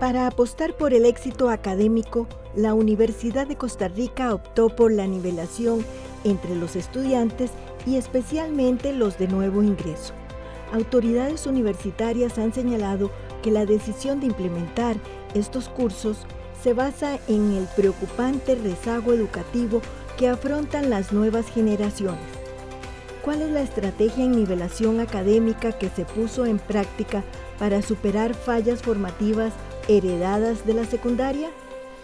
Para apostar por el éxito académico, la Universidad de Costa Rica optó por la nivelación entre los estudiantes y especialmente los de nuevo ingreso. Autoridades universitarias han señalado que la decisión de implementar estos cursos se basa en el preocupante rezago educativo que afrontan las nuevas generaciones. ¿Cuál es la estrategia en nivelación académica que se puso en práctica para superar fallas formativas heredadas de la secundaria?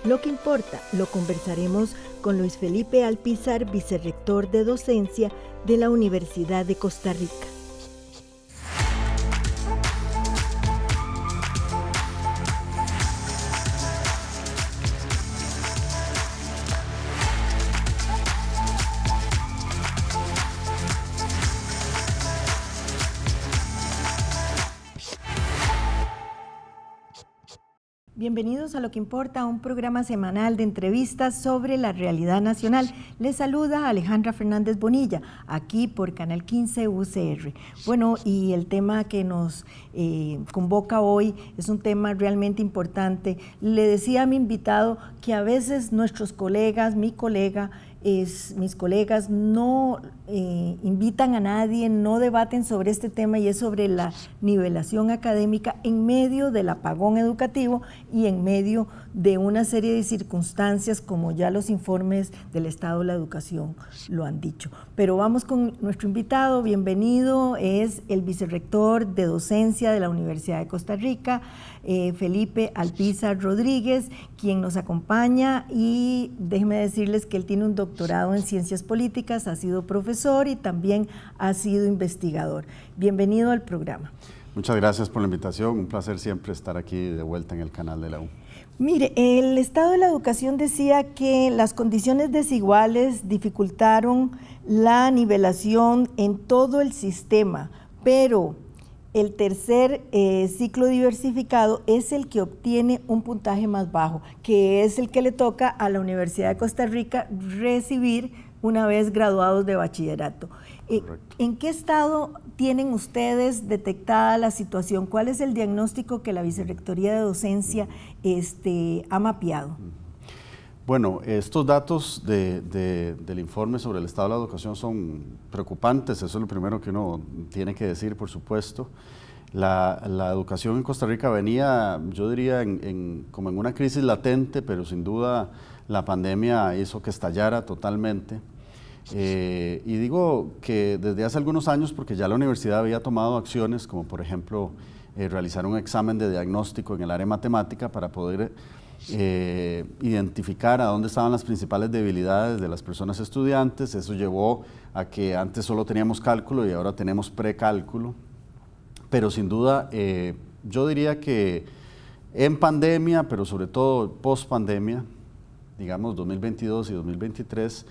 Lo que importa, lo conversaremos con Luis Felipe Alpizar, vicerrector de docencia de la Universidad de Costa Rica. Bienvenidos a Lo que Importa, un programa semanal de entrevistas sobre la realidad nacional. Les saluda Alejandra Fernández Bonilla, aquí por Canal 15 UCR. Bueno, y el tema que nos eh, convoca hoy es un tema realmente importante. Le decía a mi invitado que a veces nuestros colegas, mi colega, mis colegas no eh, invitan a nadie, no debaten sobre este tema y es sobre la nivelación académica en medio del apagón educativo y en medio de una serie de circunstancias, como ya los informes del Estado de la Educación lo han dicho. Pero vamos con nuestro invitado, bienvenido, es el vicerrector de docencia de la Universidad de Costa Rica, eh, Felipe Alpizar Rodríguez, quien nos acompaña y déjeme decirles que él tiene un doctorado en ciencias políticas, ha sido profesor y también ha sido investigador. Bienvenido al programa. Muchas gracias por la invitación, un placer siempre estar aquí de vuelta en el canal de la U. Mire, el estado de la educación decía que las condiciones desiguales dificultaron la nivelación en todo el sistema, pero el tercer eh, ciclo diversificado es el que obtiene un puntaje más bajo, que es el que le toca a la Universidad de Costa Rica recibir una vez graduados de bachillerato. ¿En qué estado tienen ustedes detectada la situación? ¿Cuál es el diagnóstico que la Vicerrectoría de Docencia este, ha mapeado? Bueno, estos datos del informe sobre el estado de la educación son preocupantes, eso es lo primero que uno tiene que decir, por supuesto. La, educación en Costa Rica venía, yo diría, como en una crisis latente, pero sin duda la pandemia hizo que estallara totalmente. Eh, y digo que desde hace algunos años, porque ya la universidad había tomado acciones, como por ejemplo eh, realizar un examen de diagnóstico en el área matemática para poder eh, identificar a dónde estaban las principales debilidades de las personas estudiantes. Eso llevó a que antes solo teníamos cálculo y ahora tenemos precálculo. Pero sin duda, yo diría que en pandemia, pero sobre todo post pandemia, digamos 2022 y 2023,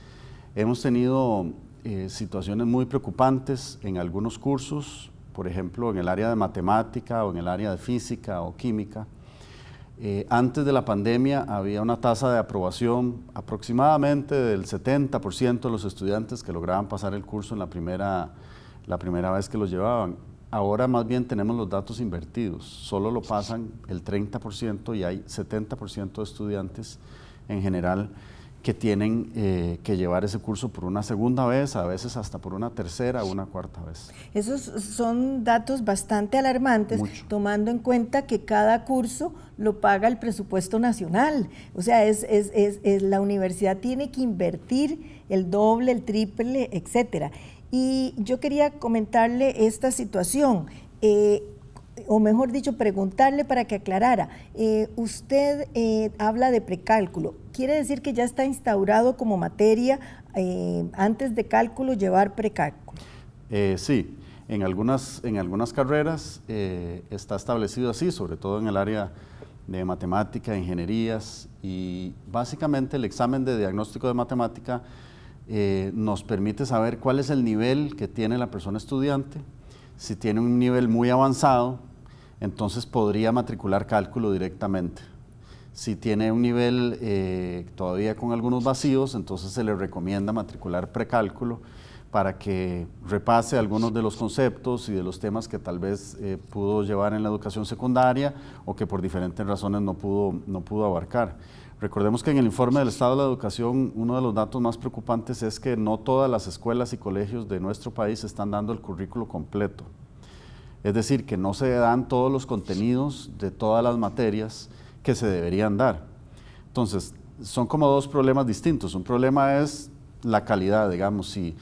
Hemos tenido eh, situaciones muy preocupantes en algunos cursos, por ejemplo, en el área de matemática o en el área de física o química. Eh, antes de la pandemia había una tasa de aprobación aproximadamente del 70% de los estudiantes que lograban pasar el curso en la primera, la primera vez que lo llevaban. Ahora más bien tenemos los datos invertidos, solo lo pasan el 30% y hay 70% de estudiantes en general que tienen eh, que llevar ese curso por una segunda vez, a veces hasta por una tercera o una cuarta vez. Esos son datos bastante alarmantes, tomando en cuenta que cada curso lo paga el presupuesto nacional. O sea, es, es, la universidad tiene que invertir el doble, el triple, etcétera. Y yo quería comentarle esta situación. Eh, o mejor dicho, preguntarle para que aclarara. Eh, usted eh, habla de precálculo. ¿Quiere decir que ya está instaurado como materia eh, antes de cálculo llevar precálculo? sí, en algunas, en algunas carreras está establecido así, sobre todo en el área de matemática, ingenierías y básicamente el examen de diagnóstico de matemática nos permite saber cuál es el nivel que tiene la persona estudiante si tiene un nivel muy avanzado, entonces podría matricular cálculo directamente. Si tiene un nivel eh, todavía con algunos vacíos, entonces se le recomienda matricular precálculo para que repase algunos de los conceptos y de los temas que tal vez eh, pudo llevar en la educación secundaria o que por diferentes razones no pudo, no pudo abarcar. Recordemos que en el informe del Estado de la Educación, uno de los datos más preocupantes es que no todas las escuelas y colegios de nuestro país están dando el currículo completo. Es decir, que no se dan todos los contenidos de todas las materias que se deberían dar. Entonces, son como dos problemas distintos. Un problema es la calidad, digamos, si,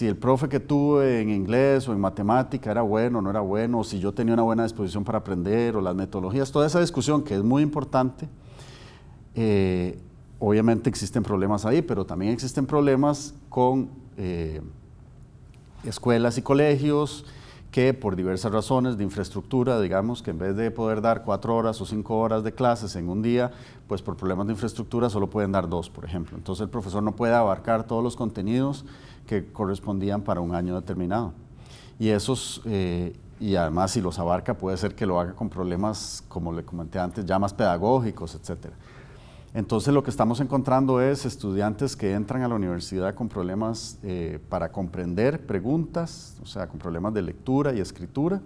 el profe que tuve en inglés o en matemática era bueno o no era bueno, o si yo tenía una buena disposición para aprender, o las metodologías, toda esa discusión que es muy importante. Eh, obviamente existen problemas ahí, pero también existen problemas con eh, escuelas y colegios, que por diversas razones de infraestructura, digamos, que en vez de poder dar cuatro horas o cinco horas de clases en un día, pues por problemas de infraestructura solo pueden dar dos, por ejemplo. Entonces el profesor no puede abarcar todos los contenidos que correspondían para un año determinado. Y esos, eh, y además si los abarca puede ser que lo haga con problemas, como le comenté antes, ya más pedagógicos, etcétera. Entonces lo que estamos encontrando es estudiantes que entran a la universidad con problemas eh, para comprender preguntas, o sea, con problemas de lectura y escritura.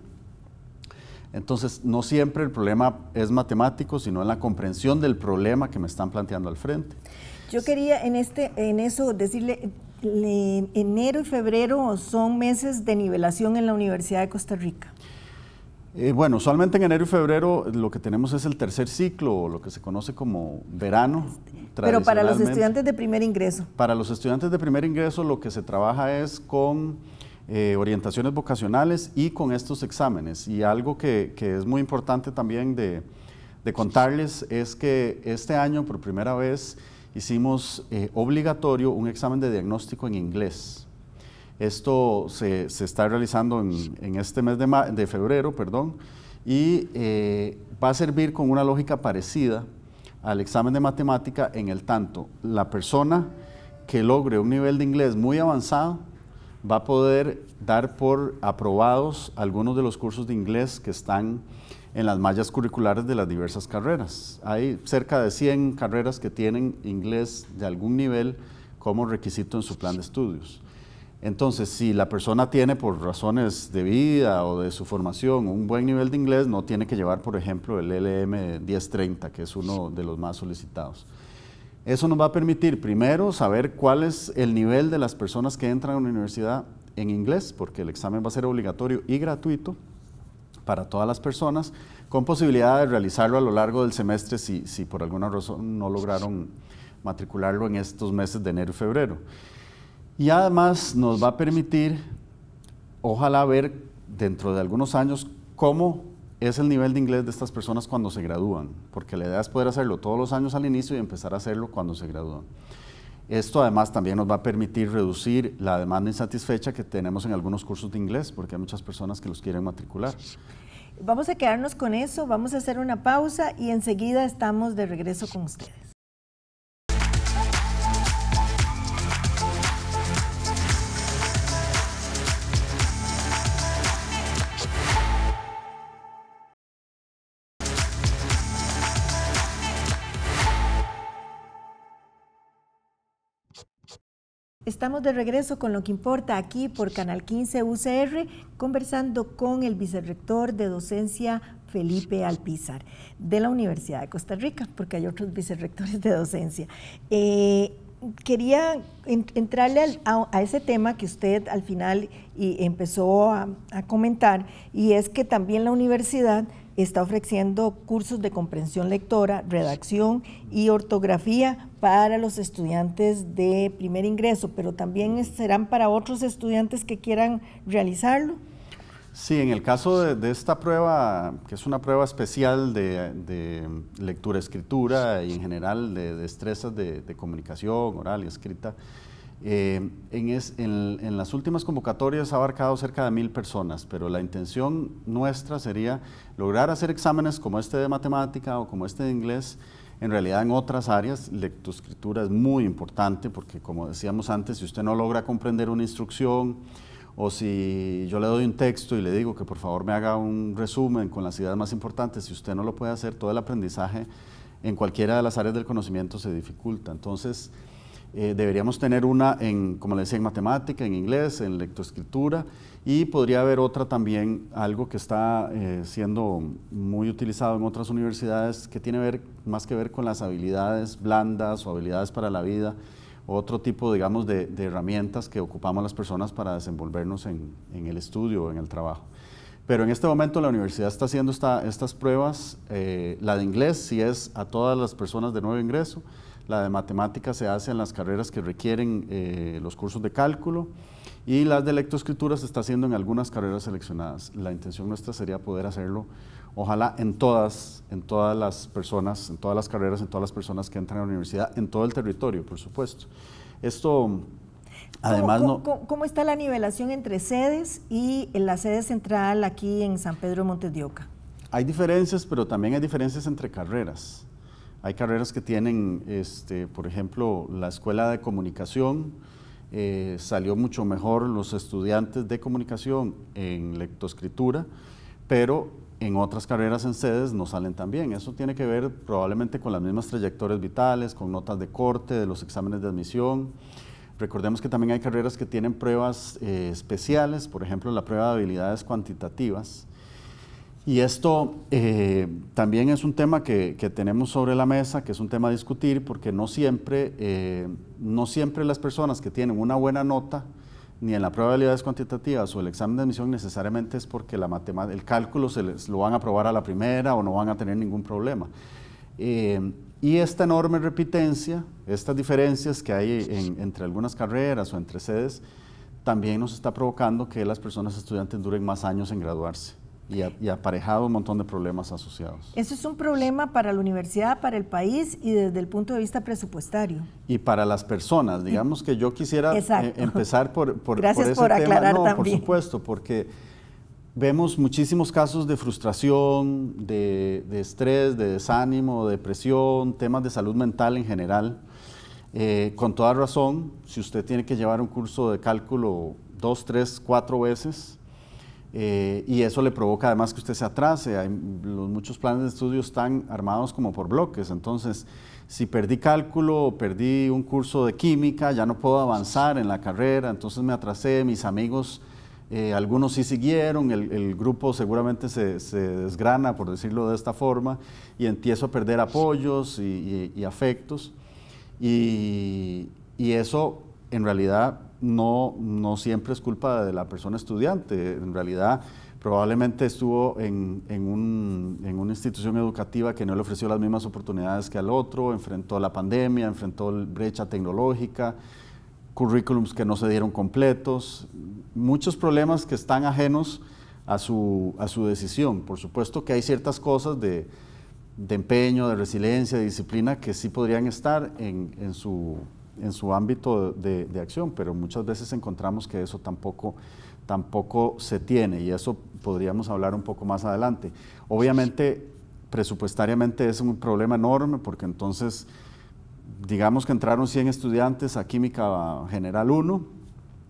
Entonces no siempre el problema es matemático, sino en la comprensión del problema que me están planteando al frente. Yo quería en, este, eso decirle, enero y febrero son meses de nivelación en la Universidad de Costa Rica. Eh, bueno, usualmente en enero y febrero lo que tenemos es el tercer ciclo, lo que se conoce como verano. Pero para los estudiantes de primer ingreso. Para los estudiantes de primer ingreso lo que se trabaja es con eh, orientaciones vocacionales y con estos exámenes. Y algo que, es muy importante también de, contarles es que este año por primera vez hicimos eh, obligatorio un examen de diagnóstico en inglés. Esto se, está realizando en, este mes de, febrero perdón, y eh, va a servir con una lógica parecida al examen de matemática en el tanto la persona que logre un nivel de inglés muy avanzado va a poder dar por aprobados algunos de los cursos de inglés que están en las mallas curriculares de las diversas carreras. Hay cerca de 100 carreras que tienen inglés de algún nivel como requisito en su plan de estudios. Entonces, si la persona tiene por razones de vida o de su formación un buen nivel de inglés, no tiene que llevar, por ejemplo, el LM 1030, que es uno de los más solicitados. Eso nos va a permitir, primero, saber cuál es el nivel de las personas que entran a una universidad en inglés, porque el examen va a ser obligatorio y gratuito para todas las personas, con posibilidad de realizarlo a lo largo del semestre si, si por alguna razón no lograron matricularlo en estos meses de enero y febrero. Y además nos va a permitir, ojalá ver dentro de algunos años cómo es el nivel de inglés de estas personas cuando se gradúan, porque la idea es poder hacerlo todos los años al inicio y empezar a hacerlo cuando se gradúan. Esto además también nos va a permitir reducir la demanda insatisfecha que tenemos en algunos cursos de inglés, porque hay muchas personas que los quieren matricular. Vamos a quedarnos con eso, vamos a hacer una pausa y enseguida estamos de regreso con ustedes. Estamos de regreso con lo que importa aquí por Canal 15 UCR, conversando con el vicerrector de docencia Felipe Alpizar de la Universidad de Costa Rica, porque hay otros vicerrectores de docencia. Eh, quería entrarle a, ese tema que usted al final empezó a, comentar, y es que también la universidad está ofreciendo cursos de comprensión lectora, redacción y ortografía para los estudiantes de primer ingreso, pero también serán para otros estudiantes que quieran realizarlo. Sí, en el caso de, esta prueba, que es una prueba especial de, lectura-escritura y en general de, destrezas de, comunicación oral y escrita, eh, en, en, las últimas convocatorias ha abarcado cerca de mil personas, pero la intención nuestra sería lograr hacer exámenes como este de matemática o como este de inglés, en realidad en otras áreas, lectoescritura es muy importante porque como decíamos antes, si usted no logra comprender una instrucción, o si yo le doy un texto y le digo que por favor me haga un resumen con las ideas más importantes, si usted no lo puede hacer, todo el aprendizaje en cualquiera de las áreas del conocimiento se dificulta. Entonces, eh, deberíamos tener una en, como le decía, en matemática, en inglés, en lectoescritura y podría haber otra también, algo que está eh, siendo muy utilizado en otras universidades que tiene ver, más que ver con las habilidades blandas o habilidades para la vida otro tipo, digamos, de, herramientas que ocupamos las personas para desenvolvernos en, el estudio o en el trabajo. Pero en este momento la universidad está haciendo estas pruebas, eh, la de inglés sí es a todas las personas de nuevo ingreso, la de matemáticas se hace en las carreras que requieren eh, los cursos de cálculo y las de lectoescritura se está haciendo en algunas carreras seleccionadas. La intención nuestra sería poder hacerlo Ojalá en todas, en todas las personas, en todas las carreras, en todas las personas que entran a la universidad, en todo el territorio, por supuesto. Esto, además, ¿Cómo, está la nivelación entre sedes y la sede central aquí en San Pedro Montes de Oca? Hay diferencias, pero también hay diferencias entre carreras. Hay carreras que tienen, este, por ejemplo, la escuela de comunicación, eh, salió mucho mejor los estudiantes de comunicación en lectoescritura, pero en otras carreras en sedes no salen tan bien. Eso tiene que ver probablemente con las mismas trayectorias vitales, con notas de corte, de los exámenes de admisión. Recordemos que también hay carreras que tienen pruebas eh, especiales, por ejemplo, la prueba de habilidades cuantitativas. Y esto eh, también es un tema que, tenemos sobre la mesa, que es un tema a discutir, porque no siempre, eh, no siempre las personas que tienen una buena nota ni en la prueba de cuantitativas o el examen de admisión necesariamente es porque la el cálculo se lo van a probar a la primera o no van a tener ningún problema. Eh, y esta enorme repitencia, estas diferencias que hay entre algunas carreras o entre sedes, también nos está provocando que las personas estudiantes duren más años en graduarse y, aparejado un montón de problemas asociados. Eso es un problema para la universidad, para el país y desde el punto de vista presupuestario. Y para las personas, digamos que yo quisiera eh, empezar por, por, Gracias por, aclarar tema. No, por supuesto, porque vemos muchísimos casos de frustración, de, estrés, de desánimo, depresión, temas de salud mental en general. Eh, con toda razón, si usted tiene que llevar un curso de cálculo dos, tres, cuatro veces, eh, y eso le provoca además que usted se atrase. Hay, los muchos planes de estudio están armados como por bloques. Entonces, si perdí cálculo, perdí un curso de química, ya no puedo avanzar en la carrera, entonces me atrasé, mis amigos, eh, algunos sí siguieron, el, grupo seguramente se, desgrana, por decirlo de esta forma, y empiezo a perder apoyos y, afectos. Y, y eso en realidad no, no siempre es culpa de la persona estudiante, en realidad probablemente estuvo en, en, un, en, una institución educativa que no le ofreció las mismas oportunidades que al otro, enfrentó la pandemia, enfrentó brecha tecnológica, currículums que no se dieron completos, muchos problemas que están ajenos a su, a su decisión. Por supuesto que hay ciertas cosas de, de empeño, de resiliencia, de disciplina que sí podrían estar en, en su en su ámbito de, de, acción, pero muchas veces encontramos que eso tampoco, tampoco se tiene y eso podríamos hablar un poco más adelante. Obviamente, presupuestariamente es un problema enorme porque entonces, digamos que entraron 100 estudiantes a Química General 1,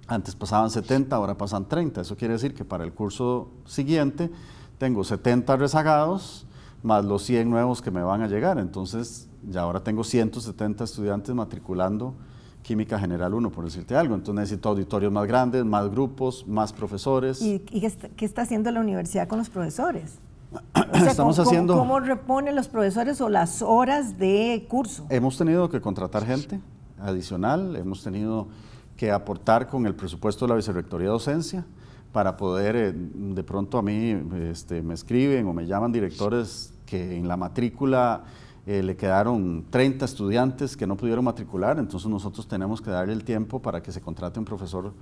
antes pasaban 70, ahora pasan 30, eso quiere decir que para el curso siguiente tengo 70 rezagados más los 100 nuevos que me van a llegar. Entonces, ya ahora tengo 170 estudiantes matriculando Química General 1, por decirte algo. Entonces necesito auditorios más grandes, más grupos, más profesores. ¿Y, qué, está, haciendo la universidad con los profesores? Estamos ¿cómo, haciendo... ¿Cómo reponen los profesores o las horas de curso? Hemos tenido que contratar gente adicional, hemos tenido que aportar con el presupuesto de la Vicerrectoría de Docencia para poder, eh, de pronto a mí este, me escriben o me llaman directores que en la matrícula eh, le quedaron 30 estudiantes que no pudieron matricular, entonces nosotros tenemos que darle el tiempo para que se contrate un profesor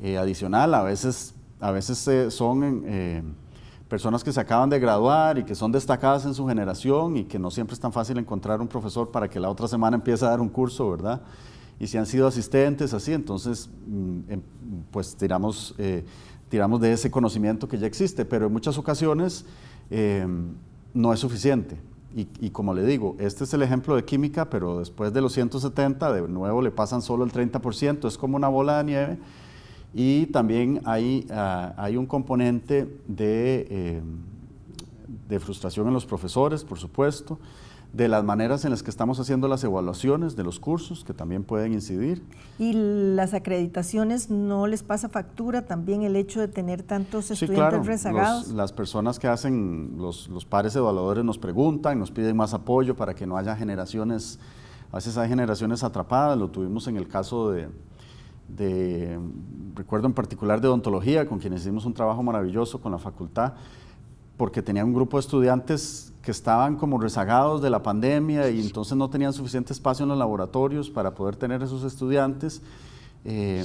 eh, adicional. A veces, a veces son personas que se acaban de graduar y que son destacadas en su generación y que no siempre es tan fácil encontrar un profesor para que la otra semana empiece a dar un curso, ¿verdad? Y si han sido asistentes, así, entonces, mm, em, pues tiramos tiramos de ese conocimiento que ya existe, pero en muchas ocasiones eh, no es suficiente. Y, como le digo, este es el ejemplo de química, pero después de los 170, de nuevo le pasan solo el 30%, es como una bola de nieve. Y también hay, ah, un componente eh, de frustración en los profesores, por supuesto de las maneras en las que estamos haciendo las evaluaciones de los cursos, que también pueden incidir. ¿Y las acreditaciones no les pasa factura también el hecho de tener tantos estudiantes rezagados? las personas que hacen, los, los pares evaluadores nos preguntan, nos piden más apoyo para que no haya generaciones, a veces hay generaciones atrapadas, lo tuvimos en el caso de, de recuerdo en particular de odontología, con quienes hicimos un trabajo maravilloso con la facultad, porque tenía un grupo de estudiantes que estaban como rezagados de la pandemia y entonces no tenían suficiente espacio en los laboratorios para poder tener a estudiantes. Eh,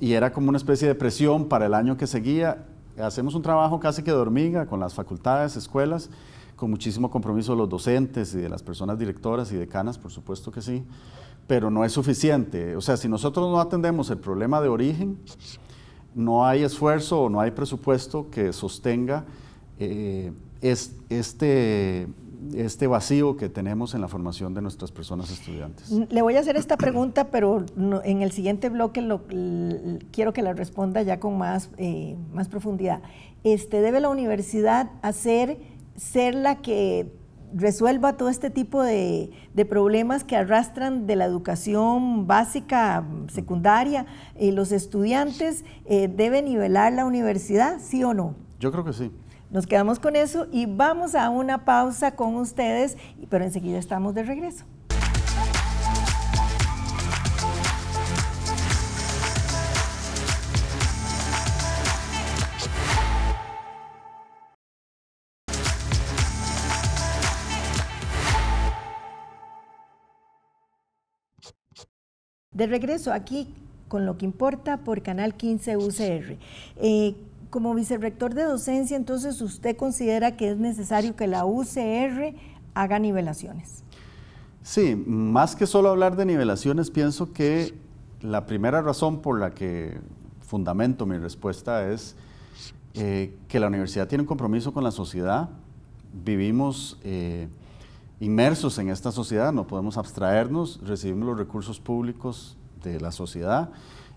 y era como una especie de presión para el año que seguía. Hacemos un trabajo casi que de hormiga con las facultades, escuelas, con muchísimo compromiso de los docentes y de las personas directoras y decanas, por supuesto que sí, pero no es suficiente. O sea, si nosotros no atendemos el problema de origen, no hay esfuerzo o no hay presupuesto que sostenga eh, es, este, este vacío que tenemos en la formación de nuestras personas estudiantes. Le voy a hacer esta pregunta, pero en el siguiente bloque lo, quiero que la responda ya con más, eh, más profundidad. Este, ¿Debe la universidad hacer, ser la que resuelva todo este tipo de, problemas que arrastran de la educación básica, secundaria, los estudiantes, eh, ¿debe nivelar la universidad, sí o no? Yo creo que sí. Nos quedamos con eso y vamos a una pausa con ustedes, pero enseguida estamos de regreso. De regreso aquí con lo que importa por Canal 15 UCR. Eh, como vicerrector de docencia, entonces usted considera que es necesario que la UCR haga nivelaciones. Sí, más que solo hablar de nivelaciones, pienso que la primera razón por la que fundamento mi respuesta es eh, que la universidad tiene un compromiso con la sociedad. Vivimos eh, inmersos en esta sociedad, no podemos abstraernos, recibimos los recursos públicos de la sociedad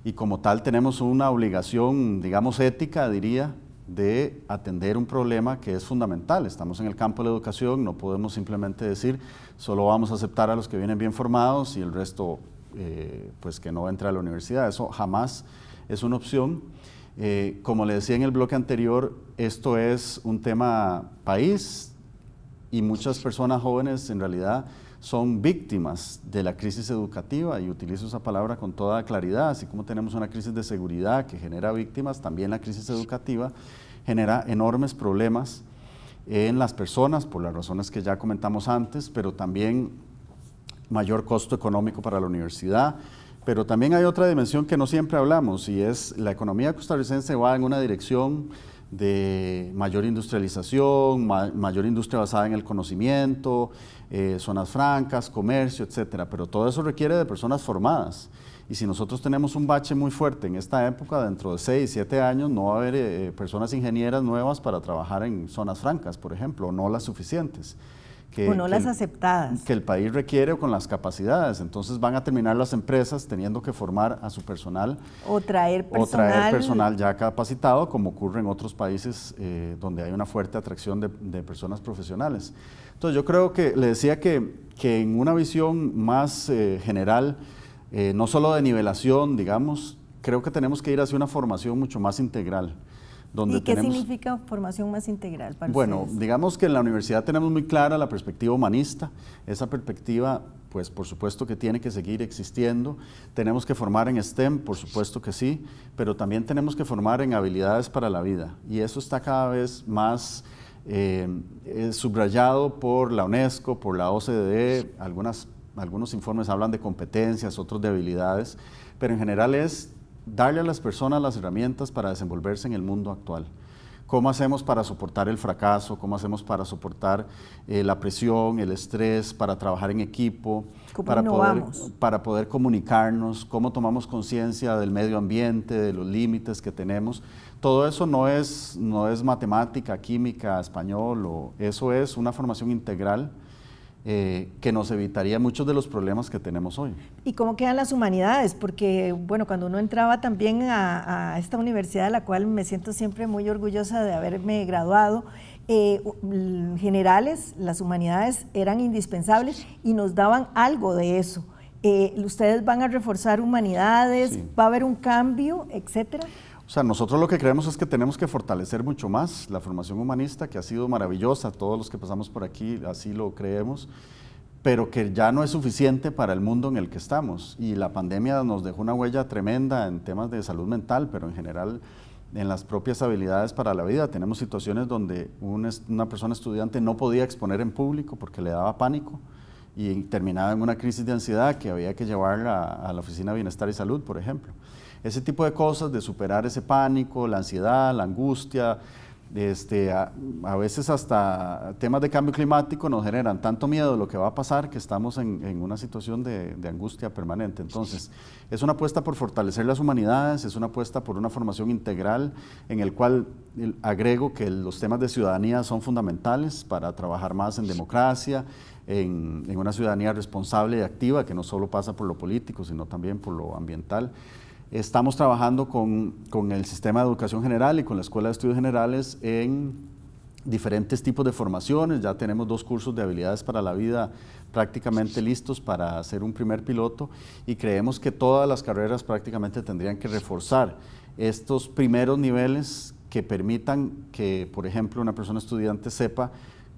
y como tal tenemos una obligación, digamos, ética, diría, de atender un problema que es fundamental. Estamos en el campo de la educación, no podemos simplemente decir solo vamos a aceptar a los que vienen bien formados y el resto eh, pues que no entra a la universidad. Eso jamás es una opción. Eh, como le decía en el bloque anterior, esto es un tema país y muchas personas jóvenes en realidad son víctimas de la crisis educativa y utilizo esa palabra con toda claridad, así como tenemos una crisis de seguridad que genera víctimas, también la crisis educativa genera enormes problemas en las personas por las razones que ya comentamos antes, pero también mayor costo económico para la universidad. Pero también hay otra dimensión que no siempre hablamos y es la economía costarricense va en una dirección de mayor industrialización, mayor industria basada en el conocimiento, eh, zonas francas, comercio, etcétera. Pero todo eso requiere de personas formadas. Y si nosotros tenemos un bache muy fuerte en esta época, dentro de 6, 7 años no va a haber eh, personas ingenieras nuevas para trabajar en zonas francas, por ejemplo, no las suficientes. Que, no las aceptadas. Que el país requiere o con las capacidades. Entonces van a terminar las empresas teniendo que formar a su personal. O traer personal. ya capacitado, como ocurre en otros países eh, donde hay una fuerte atracción de, personas profesionales. Entonces yo creo que le decía que, en una visión más eh, general, eh, no solo de nivelación, digamos, creo que tenemos que ir hacia una formación mucho más integral. ¿Y qué significa formación más integral para Bueno, digamos que en la universidad tenemos muy clara la perspectiva humanista, esa perspectiva pues por supuesto que tiene que seguir existiendo. Tenemos que formar en STEM, por supuesto que sí, pero también tenemos que formar en habilidades para la vida. Y eso está cada vez más eh, eh, subrayado por la UNESCO, por la OCDE, algunas, algunos informes hablan de competencias, otros de habilidades, pero en general es darle a las personas las herramientas para desenvolverse en el mundo actual. ¿Cómo hacemos para soportar el fracaso? ¿Cómo hacemos para soportar eh, la presión, el estrés, para trabajar en equipo, para poder, para poder comunicarnos? ¿Cómo tomamos conciencia del medio ambiente, de los límites que tenemos? Todo eso no es, no es matemática, química, español, o, eso es una formación integral eh, que nos evitaría muchos de los problemas que tenemos hoy. ¿Y cómo quedan las humanidades? Porque, bueno, cuando uno entraba también a, esta universidad, de la cual me siento siempre muy orgullosa de haberme graduado, eh, generales, las humanidades eran indispensables y nos daban algo de eso. Eh, ¿Ustedes van a reforzar humanidades? ¿Va a haber un cambio, etcétera? sea, nosotros lo que creemos es que tenemos que fortalecer mucho más la formación humanista, que ha sido maravillosa, todos los que pasamos por aquí así lo creemos, pero que ya no es suficiente para el mundo en el que estamos. Y la pandemia nos dejó una huella tremenda en temas de salud mental, pero en general en las propias habilidades para la vida. Tenemos situaciones donde una persona estudiante no podía exponer en público porque le daba pánico y terminaba en una crisis de ansiedad que había que llevar a la Oficina de Bienestar y Salud, por ejemplo. Ese tipo de cosas, de superar ese pánico, la ansiedad, la angustia, este, a, veces hasta temas de cambio climático nos generan tanto miedo de lo que va a pasar que estamos en, una situación de, de, angustia permanente. Entonces, es una apuesta por fortalecer las humanidades, es una apuesta por una formación integral en el cual agrego que los temas de ciudadanía son fundamentales para trabajar más en democracia, en, una ciudadanía responsable y activa que no solo pasa por lo político, sino también por lo ambiental. Estamos trabajando con, con el sistema de educación general y con la Escuela de Estudios Generales en diferentes tipos de formaciones. Ya tenemos dos cursos de habilidades para la vida prácticamente listos para hacer un primer piloto y creemos que todas las carreras prácticamente tendrían que reforzar estos primeros niveles que permitan que, por ejemplo, una persona estudiante sepa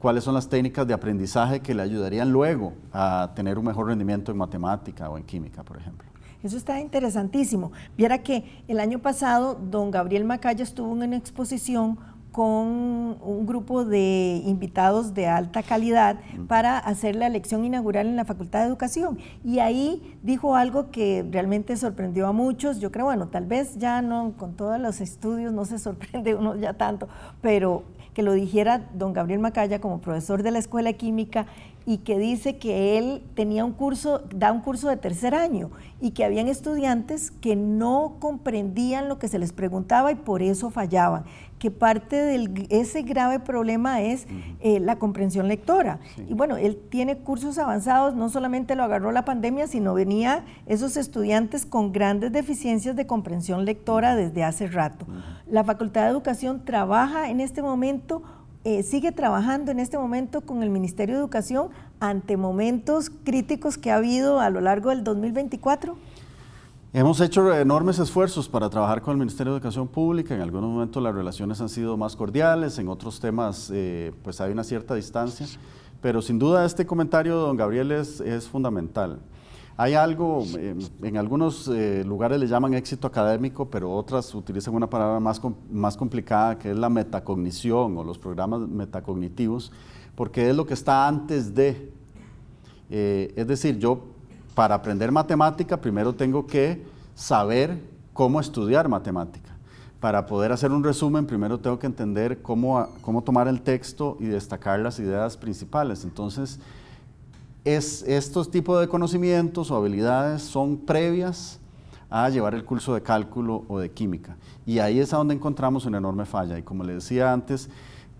cuáles son las técnicas de aprendizaje que le ayudarían luego a tener un mejor rendimiento en matemática o en química, por ejemplo. Eso está interesantísimo. Viera que el año pasado don Gabriel Macaya estuvo en una exposición con un grupo de invitados de alta calidad para hacer la lección inaugural en la Facultad de Educación. Y ahí dijo algo que realmente sorprendió a muchos. Yo creo, bueno, tal vez ya no, con todos los estudios no se sorprende uno ya tanto, pero que lo dijera don Gabriel Macaya como profesor de la Escuela Química y que dice que él tenía un curso, da un curso de tercer año y que habían estudiantes que no comprendían lo que se les preguntaba y por eso fallaban. Que parte de ese grave problema es eh, la comprensión lectora. Y bueno, él tiene cursos avanzados, no solamente lo agarró la pandemia, sino venía esos estudiantes con grandes deficiencias de comprensión lectora desde hace rato. La Facultad de Educación trabaja en este momento eh, sigue trabajando en este momento con el Ministerio de Educación ante momentos críticos que ha habido a lo largo del 2024? Hemos hecho enormes esfuerzos para trabajar con el Ministerio de Educación Pública. En algunos momentos las relaciones han sido más cordiales, en otros temas eh, pues hay una cierta distancia. Pero sin duda este comentario, don Gabriel, es, es fundamental. Hay algo, eh, en algunos eh, lugares le llaman éxito académico, pero otras utilizan una palabra más, más complicada que es la metacognición o los programas metacognitivos, porque es lo que está antes de. Eh, es decir, yo para aprender matemática primero tengo que saber cómo estudiar matemática. Para poder hacer un resumen, primero tengo que entender cómo, cómo tomar el texto y destacar las ideas principales. Entonces, es, estos tipos de conocimientos o habilidades son previas a llevar el curso de cálculo o de química. Y ahí es a donde encontramos una enorme falla. Y como le decía antes,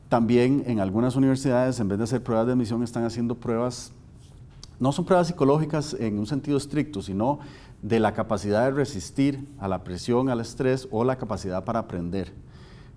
también en algunas universidades, en vez de hacer pruebas de admisión, están haciendo pruebas, no son pruebas psicológicas en un sentido estricto, sino de la capacidad de resistir a la presión, al estrés o la capacidad para aprender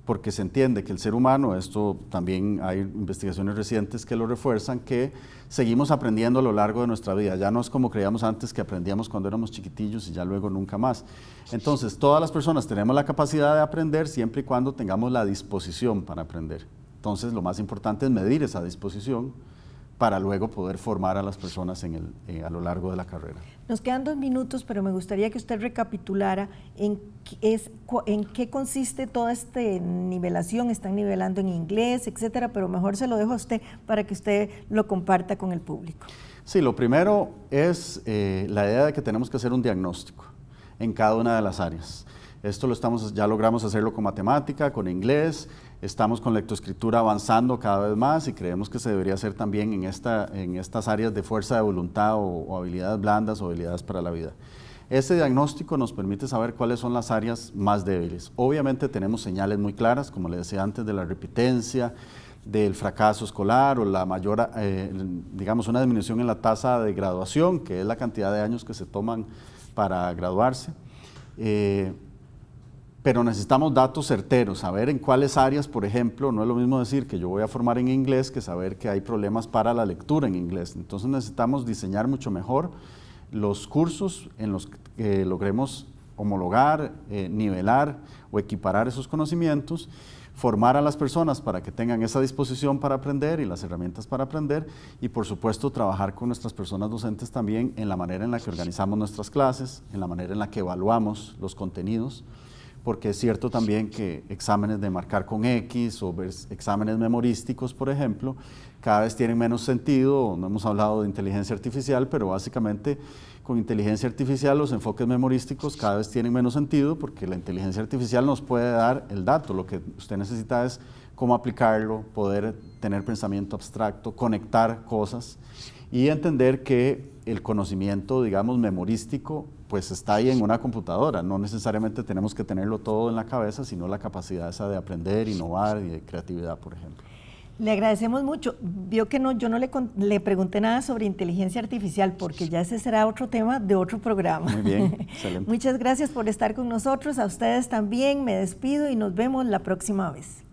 porque se entiende que el ser humano, esto también hay investigaciones recientes que lo refuerzan, que seguimos aprendiendo a lo largo de nuestra vida. Ya no es como creíamos antes que aprendíamos cuando éramos chiquitillos y ya luego nunca más. Entonces, todas las personas tenemos la capacidad de aprender siempre y cuando tengamos la disposición para aprender. Entonces, lo más importante es medir esa disposición para luego poder formar a las personas eh, a lo largo de la carrera. Nos quedan dos minutos, pero me gustaría que usted recapitulara en qué, consiste toda esta nivelación, están nivelando en inglés, etcétera, pero mejor se lo dejo a usted para que usted lo comparta con el público. Sí, lo primero es eh, la idea de que tenemos que hacer un diagnóstico en cada una de las áreas. Esto lo estamos, ya logramos hacerlo con matemática, con inglés, Estamos con lectoescritura avanzando cada vez más y creemos que se debería hacer también en, esta, en estas áreas de fuerza de voluntad o, habilidades blandas o habilidades para la vida. Este diagnóstico nos permite saber cuáles son las áreas más débiles. Obviamente tenemos señales muy claras, como le decía antes, de la repitencia, del fracaso escolar o la mayor, eh, digamos, una disminución en la tasa de graduación, que es la cantidad de años que se toman para graduarse. Eh, pero necesitamos datos certeros, saber en cuáles áreas, por ejemplo, no es lo mismo decir que yo voy a formar en inglés que saber que hay problemas para la lectura en inglés. Entonces necesitamos diseñar mucho mejor los cursos en los que logremos homologar, eh, nivelar o equiparar esos conocimientos, formar a las personas para que tengan esa disposición para aprender y las herramientas para aprender y por supuesto trabajar con nuestras personas docentes también en la manera en la que organizamos nuestras clases, en la manera en la que evaluamos los contenidos porque es cierto también que exámenes de marcar con X o exámenes memorísticos, por ejemplo, cada vez tienen menos sentido. No hemos hablado de inteligencia artificial, pero básicamente con inteligencia artificial los enfoques memorísticos cada vez tienen menos sentido porque la inteligencia artificial nos puede dar el dato. Lo que usted necesita es cómo aplicarlo, poder tener pensamiento abstracto, conectar cosas y entender que el conocimiento, digamos, memorístico pues está ahí en una computadora. No necesariamente tenemos que tenerlo todo en la cabeza, sino la capacidad esa de aprender, innovar y de creatividad, por ejemplo. Le agradecemos mucho. Vio que no, yo no le, le pregunté nada sobre inteligencia artificial, porque ya ese será otro tema de otro programa. Muy bien, excelente. Muchas gracias por estar con nosotros, a ustedes también. Me despido y nos vemos la próxima vez.